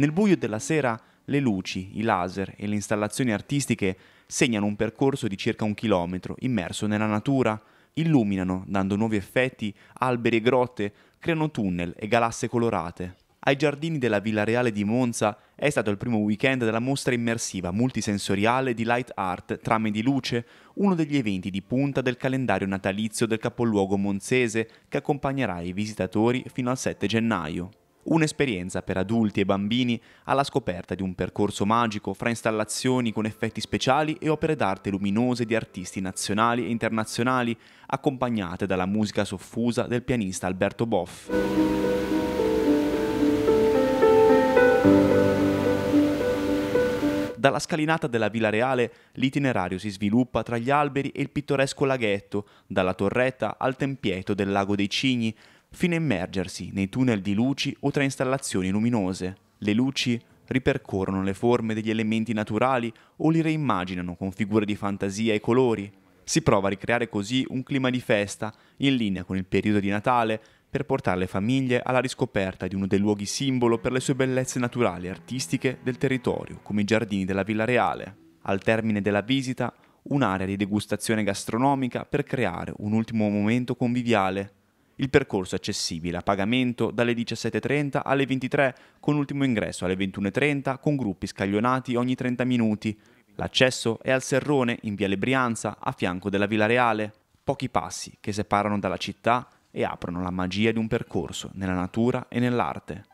Nel buio della sera le luci, i laser e le installazioni artistiche segnano un percorso di circa un chilometro immerso nella natura, illuminano, dando nuovi effetti, alberi e grotte, creano tunnel e galasse colorate. Ai giardini della Villa Reale di Monza è stato il primo weekend della mostra immersiva multisensoriale di light art Trame di luce, uno degli eventi di punta del calendario natalizio del capoluogo monzese che accompagnerà i visitatori fino al 7 gennaio. Un'esperienza per adulti e bambini alla scoperta di un percorso magico fra installazioni con effetti speciali e opere d'arte luminose di artisti nazionali e internazionali, accompagnate dalla musica soffusa del pianista Alberto Boff. Dalla scalinata della Villa Reale l'itinerario si sviluppa tra gli alberi e il pittoresco laghetto, dalla torretta al tempieto del lago dei Cigni, fino a immergersi nei tunnel di luci o tra installazioni luminose. Le luci ripercorrono le forme degli elementi naturali o li reimmaginano con figure di fantasia e colori. Si prova a ricreare così un clima di festa in linea con il periodo di Natale per portare le famiglie alla riscoperta di uno dei luoghi simbolo per le sue bellezze naturali e artistiche del territorio, come i giardini della Villa Reale. Al termine della visita, un'area di degustazione gastronomica per creare un ultimo momento conviviale il percorso è accessibile a pagamento dalle 17.30 alle 23 con ultimo ingresso alle 21.30 con gruppi scaglionati ogni 30 minuti. L'accesso è al Serrone in via Lebrianza, a fianco della Villa Reale, pochi passi che separano dalla città e aprono la magia di un percorso nella natura e nell'arte.